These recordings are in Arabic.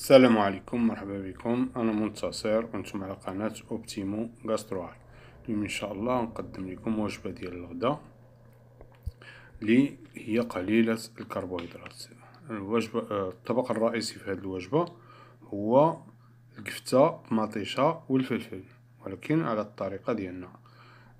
السلام عليكم مرحبا بكم انا منتصر وانتم على قناه اوبتيمو غاستروال اليوم ان شاء الله نقدم لكم وجبه ديال الغداء اللي هي قليله الكربوهيدرات الوجبه الطبق الرئيسي في هذه الوجبه هو الكفته مطيشه والفلفل ولكن على الطريقه ديالنا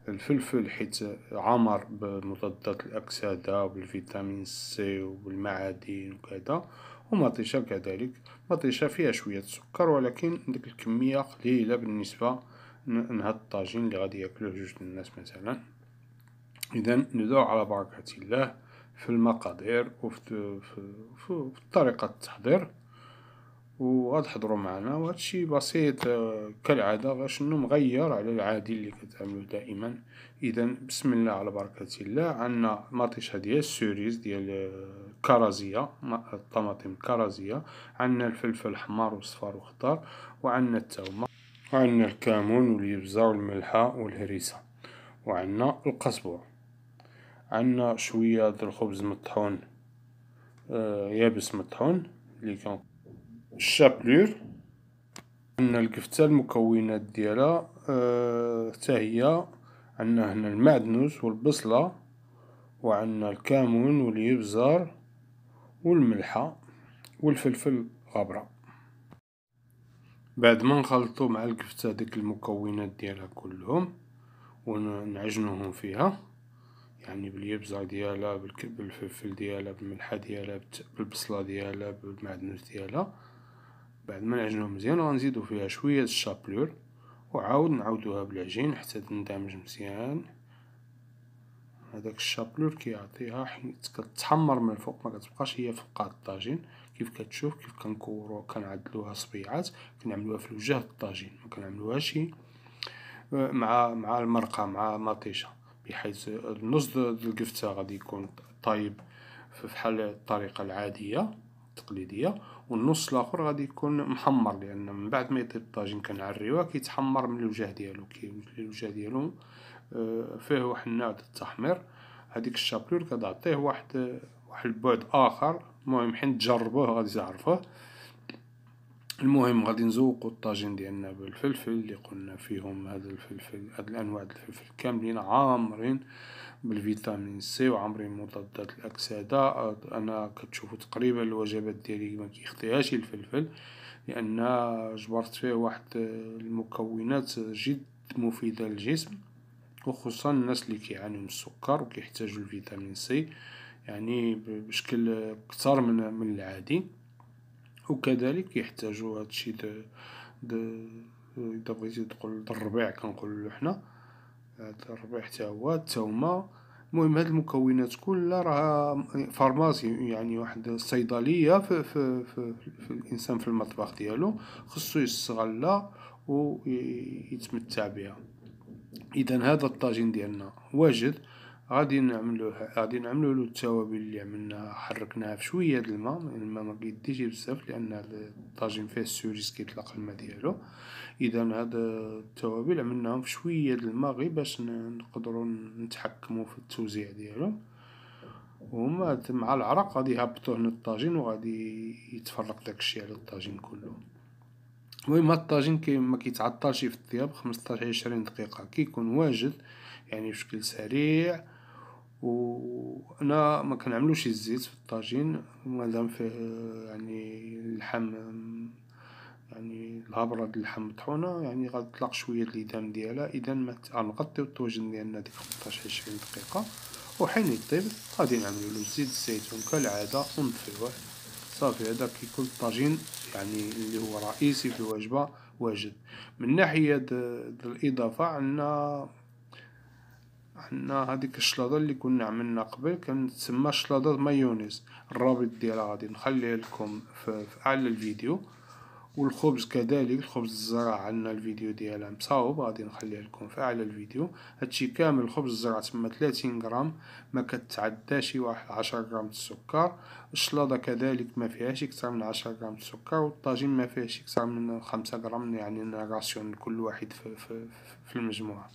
الفلفل حيت عامر بمضادات الاكسده وبالفيتامين سي وبالمعادن وكذا ومطيشة كذلك مطيشة فيها شوية سكر ولكن ديك الكمية قليلة بالنسبة لهاد الطاجين اللي غادي ياكلوه جوج الناس مثلا اذا ندعو على بركة الله في المقادير وفي الطريقة التحضير وغاد حضروا معنا وهذا الشيء بسيط آه، كالعاده غير شنو مغير على العادي اللي كتعملو دائما اذا بسم الله على بركه الله عندنا مطيشه ديال السوريز ديال الكرزيه آه، الطماطم الكرزيه عندنا الفلفل الحمار والصفار والخضار وعندنا التومه وعندنا الكامون واليبزه والملحه والهريسه وعندنا القزبور عندنا شويه ديال الخبز مطحون آه يابس مطحون اللي كان الشابلور عندنا القفتة المكونات ديالها آه، حتى هي عندنا هنا المعدنوس والبصلة وعندنا الكمون والإبزار والملحة والفلفل غبرة بعد ما نخلطو مع القفتة ديك المكونات ديالها كلهم ونعجنوهم فيها يعني باليبزار ديالها بالفلفل ديالها بالملحة ديالها بالبصلة ديالها بالمعدنوس ديالها بعد ما نعجنوه مزيان غنزيدو فيها شوية الشابلور وعاود نعاودوها بالعجين حتى تندمج مزيان هذاك الشابلور كيعطيها حيت كتحمر من الفوق ما كتبقاش هي فوق الطاجين كيف كتشوف كيف كنكورو كنعدلوها صبيعات كنعملوها في وجه الطاجين ما كنعملوهاش آه، مع مع المرقه مع مطيشه بحيث النص ديال الكفته غادي يكون طايب في الطريقه العاديه التقليديه والنص الاخر غادي يكون محمر لان من بعد ما يطيب الطاجين كنعريوه كيتحمر من الوجه ديالو كي الوجه ديالو آه، فيه واحد النوع ديال التحمير هذيك الشابلور كتعطيه واحد واحد البعد اخر المهم حين تجربوه غادي تعرفوه المهم غادي نزوقو الطاجين ديالنا بالفلفل اللي قلنا فيهم هذا الفلفل هاد الانواع الفلفل كاملين عامرين بالفيتامين سي وعامرين مضادات الاكسده انا كتشوفوا تقريبا الوجبات ديالي ما كيخطيهاش الفلفل لان جبرت فيه واحد المكونات جد مفيده للجسم وخصوصا الناس اللي كيعانيو من السكر وكيحتاجوا الفيتامين سي يعني بشكل اكثر من من العادي وكذلك يحتاجو هادشي د د إذا بغيتي تقول د الربيع كنقولو حنا هذا الربيع حتى هو هما المهم هاد المكونات كلها راها فارماسي يعني واحد الصيدلية في, في, في, في الإنسان في المطبخ ديالو خصو يستغلا و يتمتع بها إذا هذا الطاجين ديالنا واجد غادي نعملو غادي نعملو له التوابل اللي عملناها حركناها بشويه د الماء الماء ما كيديش بزاف لان الطاجين فيه السوريس كيطلق الماء ديالو اذا هاد التوابل عملناهم بشويه د الماء غير باش نقدروا نتحكموا في التوزيع ديالهم وهما مع العرق غادي يهبطوا هنا الطاجين وغادي يتفرق داكشي على الطاجين كله المهم هاد الطاجين كي ما كيتعطلش في الطياب 15 20 دقيقه كيكون واجد يعني بشكل سريع وانا ما كنعملوش الزيت في الطاجين مادام فيه يعني اللحم يعني الهبره ديال اللحم مطحونه يعني غتطلق شويه الايدام ديالها اذا غنغطيو الطاجين ديالنا ديك 15 20 دقيقه وحين يطيب غادي نعملو له زيت الزيتون كالعاده ونطفيوه صافي هذا كيكون الطاجين يعني اللي هو رئيسي في الوجبه واجد من ناحيه الاضافه عندنا عندنا هذيك الشلاضة اللي كنا عملنا قبل كانت تسمى شلاضة مايونيز الرابط ديالها غادي نخليه لكم في, اعلى الفيديو والخبز كذلك الخبز الزرع عندنا الفيديو ديالها مصاوب غادي نخليه لكم في اعلى الفيديو هادشي كامل الخبز الزرع تما 30 غرام ما كتعداش واحد 10 غرام السكر الشلاضه كذلك ما فيهاش اكثر من 10 غرام السكر والطاجين ما فيهاش اكثر من 5 غرام يعني راسيون كل واحد في, في, في المجموعه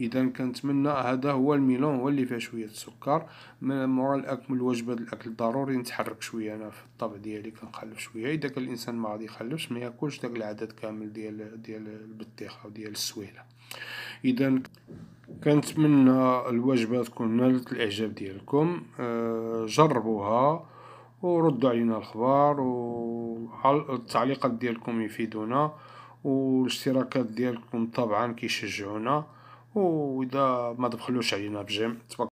اذا كنتمنى هذا هو الميلون هو اللي فيه شويه السكر من مورا الاكل الوجبه الاكل ضروري نتحرك شويه انا في الطبع ديالي كنخلف شويه اذا كان الانسان ما غادي يخلفش ما ياكلش داك العدد كامل ديال ديال البطيخه وديال السويله اذا كنتمنى الوجبه تكون نالت الاعجاب ديالكم آه، جربوها وردوا علينا الخبر والتعليقات ديالكم يفيدونا والاشتراكات ديالكم طبعا كيشجعونا واذا ما تبخلوش علينا بجيم